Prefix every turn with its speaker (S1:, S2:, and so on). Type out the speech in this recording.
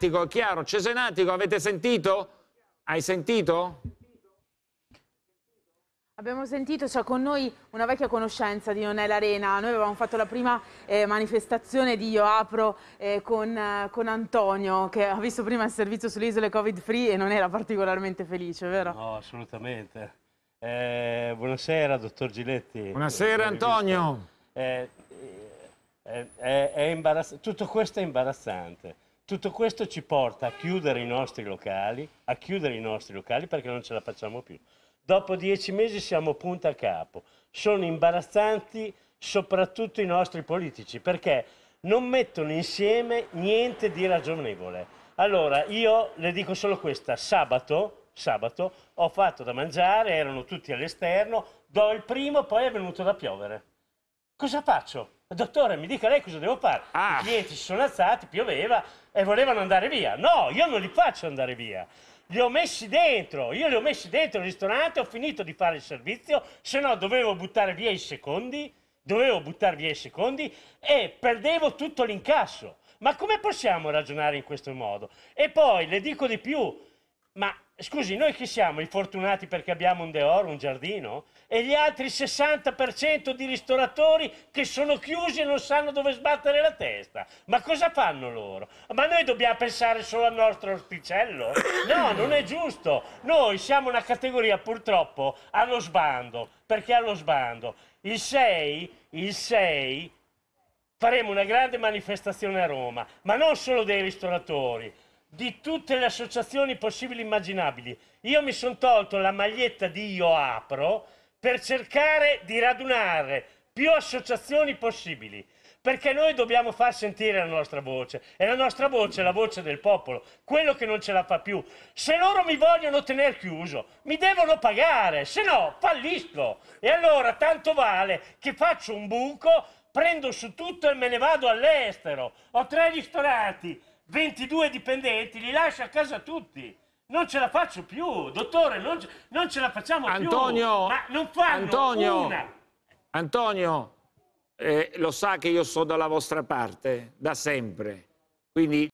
S1: Cesenatico, è chiaro? Cesenatico, avete sentito? Hai sentito? Abbiamo sentito, c'è cioè, con noi una vecchia conoscenza di Non è l'Arena, noi avevamo fatto la prima eh, manifestazione di Io Apro eh, con, eh, con, Antonio che ha visto prima il servizio sulle isole Covid Free e non era particolarmente felice, vero? No, assolutamente. Eh, buonasera, dottor Giletti. Buonasera Antonio. Eh, eh, tutto questo è imbarazzante tutto questo ci porta a chiudere i nostri locali, a chiudere i nostri locali perché non ce la facciamo più. Dopo dieci mesi siamo punta a capo. Sono imbarazzanti soprattutto i nostri politici perché non mettono insieme niente di ragionevole. Allora, io le dico solo questa, sabato, sabato ho fatto da mangiare, erano tutti all'esterno, do il primo, poi è venuto da piovere. Cosa faccio? Dottore, mi dica lei cosa devo fare. Ah. I clienti si sono alzati, pioveva e volevano andare via. No, io non li faccio andare via. Li ho messi dentro, io li ho messi dentro il ristorante, ho finito di fare il servizio, se no dovevo buttare via i secondi, dovevo buttare via i secondi e perdevo tutto l'incasso. Ma come possiamo ragionare in questo modo? E poi le dico di più, ma scusi, noi chi siamo? I fortunati perché abbiamo un deor, un giardino? E gli altri 60% di ristoratori che sono chiusi e non sanno dove sbattere la testa? Ma cosa fanno loro? Ma noi dobbiamo pensare solo al nostro orticello? No, non è giusto. Noi siamo una categoria purtroppo allo sbando. Perché allo sbando? Il 6, il 6 faremo una grande manifestazione a Roma, ma non solo dei ristoratori di tutte le associazioni possibili e immaginabili. Io mi sono tolto la maglietta di Io Apro per cercare di radunare più associazioni possibili. Perché noi dobbiamo far sentire la nostra voce e la nostra voce è la voce del popolo, quello che non ce la fa più. Se loro mi vogliono tenere chiuso, mi devono pagare, se no fallisco. E allora tanto vale che faccio un buco, prendo su tutto e me ne vado all'estero. Ho tre ristoranti, 22 dipendenti, li lascia a casa tutti. Non ce la faccio più, dottore, non ce, non ce la facciamo Antonio, più. Ma non fanno Antonio, una. Antonio, eh, lo sa che io sono dalla vostra parte, da sempre. Quindi